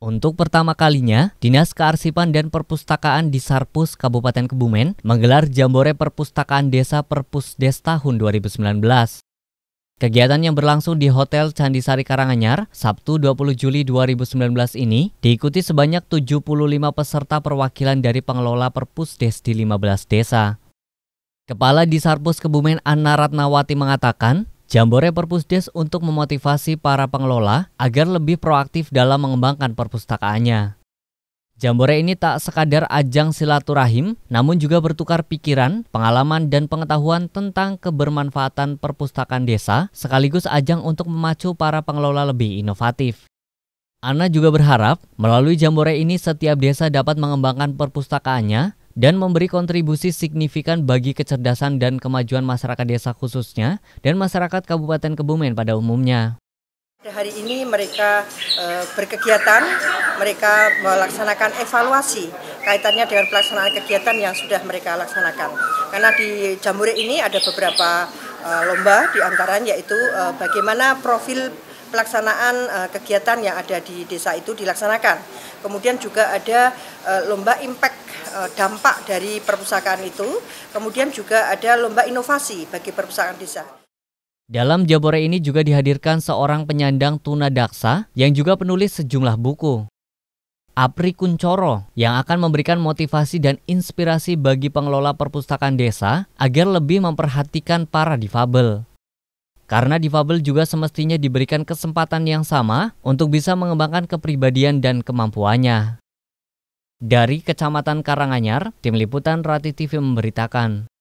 Untuk pertama kalinya, Dinas Kearsipan dan Perpustakaan di Sarpus, Kabupaten Kebumen menggelar Jambore Perpustakaan Desa Perpusdes tahun 2019. Kegiatan yang berlangsung di Hotel Candisari Karanganyar Sabtu 20 Juli 2019 ini diikuti sebanyak 75 peserta perwakilan dari pengelola Perpusdes di 15 desa. Kepala Disarpus Kebumen Anna Ratnawati mengatakan, Jambore Perpusdes untuk memotivasi para pengelola agar lebih proaktif dalam mengembangkan perpustakaannya. Jambore ini tak sekadar ajang silaturahim, namun juga bertukar pikiran, pengalaman, dan pengetahuan tentang kebermanfaatan perpustakaan desa, sekaligus ajang untuk memacu para pengelola lebih inovatif. Ana juga berharap melalui jambore ini setiap desa dapat mengembangkan perpustakaannya dan memberi kontribusi signifikan bagi kecerdasan dan kemajuan masyarakat desa khususnya dan masyarakat Kabupaten Kebumen pada umumnya. Hari ini mereka e, berkegiatan, mereka melaksanakan evaluasi kaitannya dengan pelaksanaan kegiatan yang sudah mereka laksanakan. Karena di Jamure ini ada beberapa e, lomba di antaranya yaitu e, bagaimana profil pelaksanaan eh, kegiatan yang ada di desa itu dilaksanakan. Kemudian juga ada eh, lomba impact eh, dampak dari perpustakaan itu, kemudian juga ada lomba inovasi bagi perpustakaan desa. Dalam Jabore ini juga dihadirkan seorang penyandang tuna daksa yang juga penulis sejumlah buku. Apri Kuncoro yang akan memberikan motivasi dan inspirasi bagi pengelola perpustakaan desa agar lebih memperhatikan para difabel. Karena difabel juga semestinya diberikan kesempatan yang sama untuk bisa mengembangkan kepribadian dan kemampuannya. Dari Kecamatan Karanganyar, Tim Liputan Rati TV memberitakan.